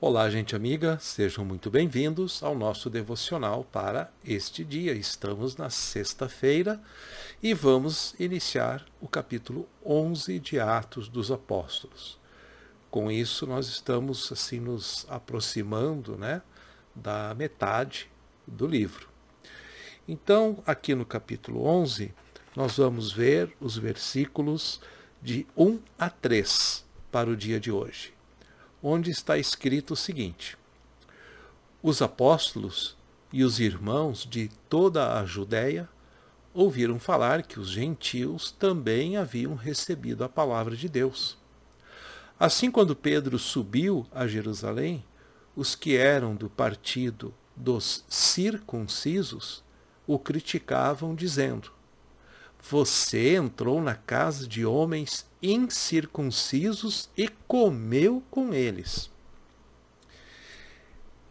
Olá, gente amiga, sejam muito bem-vindos ao nosso devocional para este dia. Estamos na sexta-feira e vamos iniciar o capítulo 11 de Atos dos Apóstolos. Com isso, nós estamos assim nos aproximando, né, da metade do livro. Então, aqui no capítulo 11, nós vamos ver os versículos de 1 a 3 para o dia de hoje onde está escrito o seguinte: Os apóstolos e os irmãos de toda a Judéia ouviram falar que os gentios também haviam recebido a palavra de Deus. Assim, quando Pedro subiu a Jerusalém, os que eram do partido dos circuncisos o criticavam, dizendo: você entrou na casa de homens incircuncisos e comeu com eles.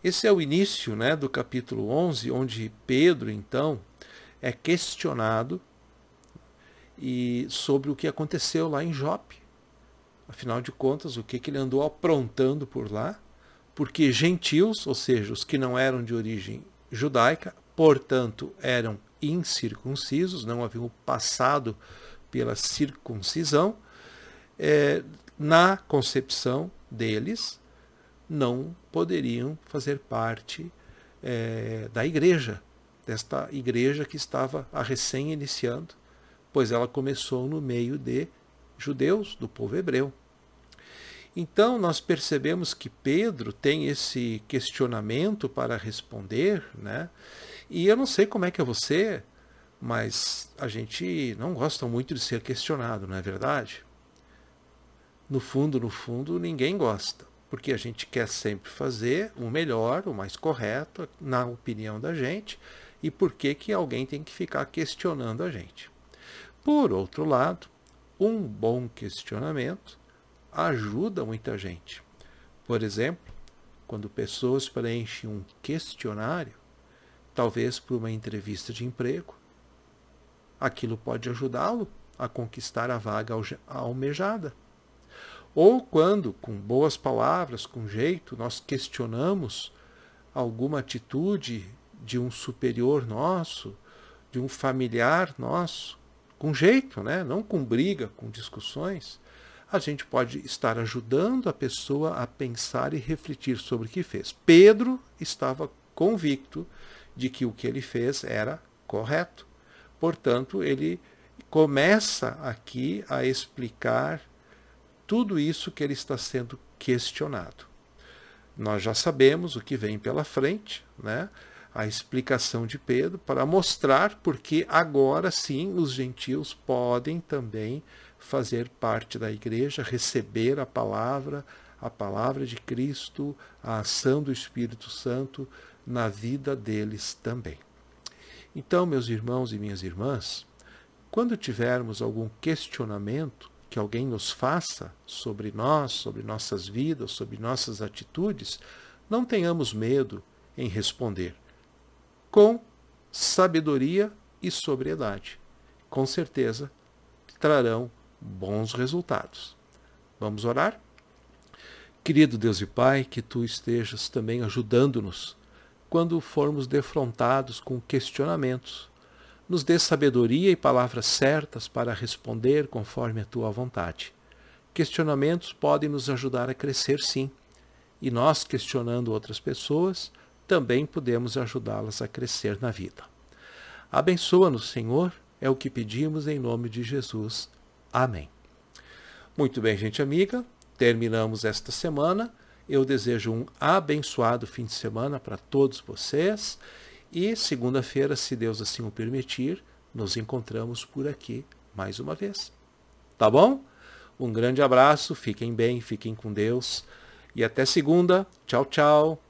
Esse é o início né, do capítulo 11, onde Pedro, então, é questionado e sobre o que aconteceu lá em Jope. Afinal de contas, o que, que ele andou aprontando por lá? Porque gentios, ou seja, os que não eram de origem judaica, portanto eram incircuncisos, não haviam passado pela circuncisão, é, na concepção deles, não poderiam fazer parte é, da igreja, desta igreja que estava a recém iniciando, pois ela começou no meio de judeus, do povo hebreu. Então, nós percebemos que Pedro tem esse questionamento para responder, né? E eu não sei como é que é você, mas a gente não gosta muito de ser questionado, não é verdade? No fundo, no fundo, ninguém gosta, porque a gente quer sempre fazer o melhor, o mais correto, na opinião da gente, e por que, que alguém tem que ficar questionando a gente. Por outro lado, um bom questionamento ajuda muita gente. Por exemplo, quando pessoas preenchem um questionário, talvez por uma entrevista de emprego. Aquilo pode ajudá-lo a conquistar a vaga almejada. Ou quando, com boas palavras, com jeito, nós questionamos alguma atitude de um superior nosso, de um familiar nosso, com jeito, né? não com briga, com discussões, a gente pode estar ajudando a pessoa a pensar e refletir sobre o que fez. Pedro estava convicto de que o que ele fez era correto. Portanto, ele começa aqui a explicar tudo isso que ele está sendo questionado. Nós já sabemos o que vem pela frente, né? a explicação de Pedro para mostrar porque agora sim os gentios podem também fazer parte da igreja, receber a palavra, a palavra de Cristo, a ação do Espírito Santo na vida deles também. Então, meus irmãos e minhas irmãs, quando tivermos algum questionamento que alguém nos faça sobre nós, sobre nossas vidas, sobre nossas atitudes, não tenhamos medo em responder com sabedoria e sobriedade. Com certeza trarão bons resultados. Vamos orar? Querido Deus e Pai, que tu estejas também ajudando-nos quando formos defrontados com questionamentos. Nos dê sabedoria e palavras certas para responder conforme a tua vontade. Questionamentos podem nos ajudar a crescer, sim, e nós, questionando outras pessoas, também podemos ajudá-las a crescer na vida. Abençoa-nos, Senhor, é o que pedimos em nome de Jesus. Amém. Muito bem, gente amiga, terminamos esta semana. Eu desejo um abençoado fim de semana para todos vocês. E segunda-feira, se Deus assim o permitir, nos encontramos por aqui mais uma vez. Tá bom? Um grande abraço, fiquem bem, fiquem com Deus. E até segunda. Tchau, tchau.